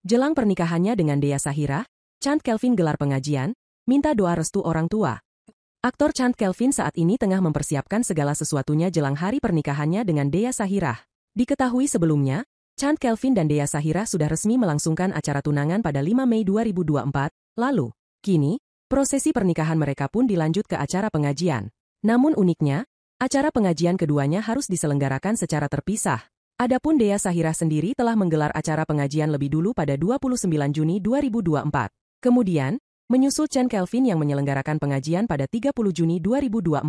Jelang pernikahannya dengan Dea Sahira, Chant Kelvin gelar pengajian, minta doa restu orang tua. Aktor Chant Kelvin saat ini tengah mempersiapkan segala sesuatunya jelang hari pernikahannya dengan Dea Sahira. Diketahui sebelumnya, Chant Kelvin dan Dea Sahira sudah resmi melangsungkan acara tunangan pada 5 Mei 2024, lalu, kini, prosesi pernikahan mereka pun dilanjut ke acara pengajian. Namun uniknya, acara pengajian keduanya harus diselenggarakan secara terpisah. Adapun Dea Sahira sendiri telah menggelar acara pengajian lebih dulu pada 29 Juni 2024. Kemudian, menyusul Chen Kelvin yang menyelenggarakan pengajian pada 30 Juni 2024.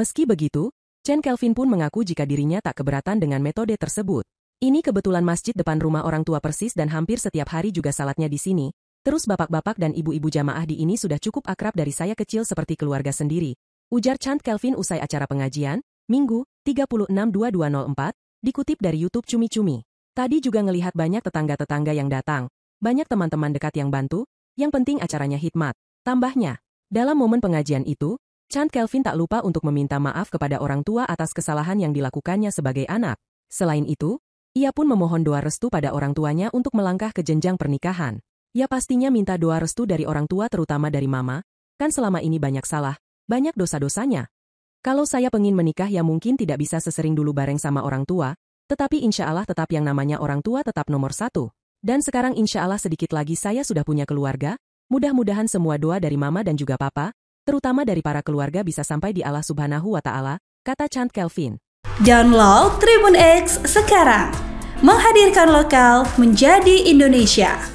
Meski begitu, Chen Kelvin pun mengaku jika dirinya tak keberatan dengan metode tersebut. Ini kebetulan masjid depan rumah orang tua persis dan hampir setiap hari juga salatnya di sini. Terus bapak-bapak dan ibu-ibu jamaah di ini sudah cukup akrab dari saya kecil seperti keluarga sendiri. Ujar Chan Kelvin usai acara pengajian, Minggu, 36-2204, Dikutip dari YouTube Cumi Cumi. Tadi juga ngelihat banyak tetangga-tetangga yang datang, banyak teman-teman dekat yang bantu, yang penting acaranya hikmat. Tambahnya, dalam momen pengajian itu, Chan Kelvin tak lupa untuk meminta maaf kepada orang tua atas kesalahan yang dilakukannya sebagai anak. Selain itu, ia pun memohon doa restu pada orang tuanya untuk melangkah ke jenjang pernikahan. Ia pastinya minta doa restu dari orang tua terutama dari mama, kan selama ini banyak salah, banyak dosa-dosanya. Kalau saya pengin menikah ya mungkin tidak bisa sesering dulu bareng sama orang tua, tetapi insya Allah tetap yang namanya orang tua tetap nomor satu. Dan sekarang insya Allah sedikit lagi saya sudah punya keluarga, mudah-mudahan semua doa dari mama dan juga papa, terutama dari para keluarga bisa sampai di Allah subhanahu wa ta'ala, kata Chant Kelvin. Download Tribun X sekarang, menghadirkan lokal menjadi Indonesia.